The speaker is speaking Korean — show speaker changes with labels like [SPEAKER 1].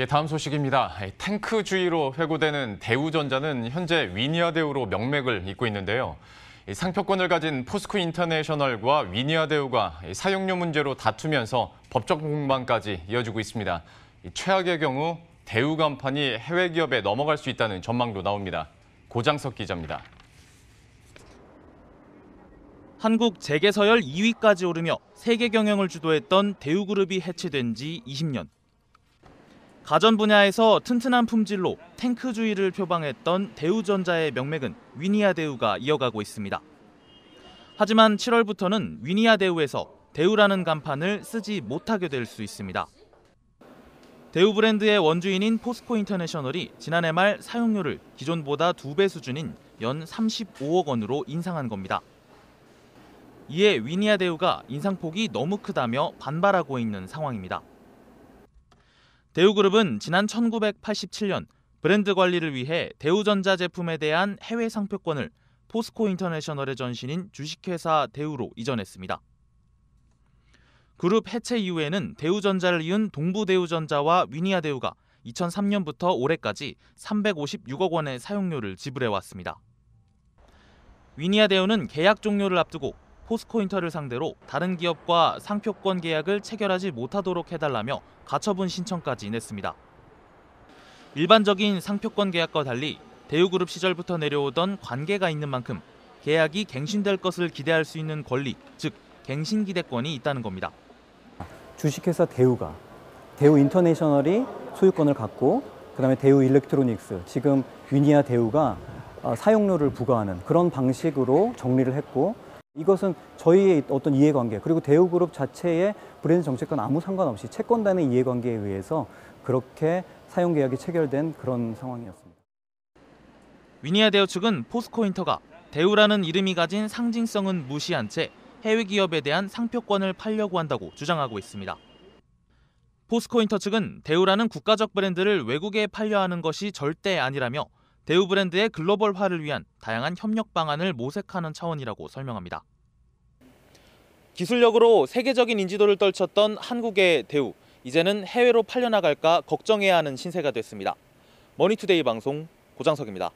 [SPEAKER 1] 예, 다음 소식입니다. 예, 탱크주위로 회고되는 대우전자는 현재 위니아대우로 명맥을 잇고 있는데요. 상표권을 가진 포스코 인터내셔널과 위니아대우가 사용료 문제로 다투면서 법적 공방까지 이어지고 있습니다. 최악의 경우 대우 간판이 해외 기업에 넘어갈 수 있다는 전망도 나옵니다. 고장석 기자입니다. 한국 재계서열
[SPEAKER 2] 2위까지 오르며 세계 경영을 주도했던 대우그룹이 해체된 지 20년. 가전 분야에서 튼튼한 품질로 탱크주의를 표방했던 대우전자의 명맥은 위니아 대우가 이어가고 있습니다. 하지만 7월부터는 위니아 대우에서 대우라는 간판을 쓰지 못하게 될 수 있습니다. 대우 브랜드의 원주인인 포스코 인터내셔널이 지난해 말 사용료를 기존보다 두 배 수준인 연 35억 원으로 인상한 겁니다. 이에 위니아 대우가 인상폭이 너무 크다며 반발하고 있는 상황입니다. 대우그룹은 지난 1987년 브랜드 관리를 위해 대우전자 제품에 대한 해외 상표권을 포스코 인터내셔널의 전신인 주식회사 대우로 이전했습니다. 그룹 해체 이후에는 대우전자를 이은 동부대우전자와 위니아대우가 2003년부터 올해까지 356억 원의 사용료를 지불해 왔습니다. 위니아대우는 계약 종료를 앞두고 포스코인터를 상대로 다른 기업과 상표권 계약을 체결하지 못하도록 해달라며 가처분 신청까지 냈습니다. 일반적인 상표권 계약과 달리 대우그룹 시절부터 내려오던 관계가 있는 만큼 계약이 갱신될 것을 기대할 수 있는 권리, 즉 갱신 기대권이 있다는 겁니다.
[SPEAKER 3] 주식회사 대우가 대우 인터내셔널이 소유권을 갖고 그다음에 대우 일렉트로닉스 지금 유니아 대우가 어, 사용료를 부과하는 그런 방식으로 정리를 했고 이것은 저희의 어떤 이해관계 그리고 대우그룹 자체의 브랜드 정책과는 아무 상관없이 채권단의 이해관계에 의해서 그렇게 사용 계약이 체결된 그런 상황이었습니다.
[SPEAKER 2] 위니아 대우 측은 포스코인터가 대우라는 이름이 가진 상징성은 무시한 채 해외 기업에 대한 상표권을 팔려고 한다고 주장하고 있습니다. 포스코인터 측은 대우라는 국가적 브랜드를 외국에 팔려 하는 것이 절대 아니라며 대우 브랜드의 글로벌화를 위한 다양한 협력 방안을 모색하는 차원이라고 설명합니다. 기술력으로 세계적인 인지도를 떨쳤던 한국의 대우, 이제는 해외로 팔려나갈까 걱정해야 하는 신세가 됐습니다. 머니투데이 방송 고장석입니다.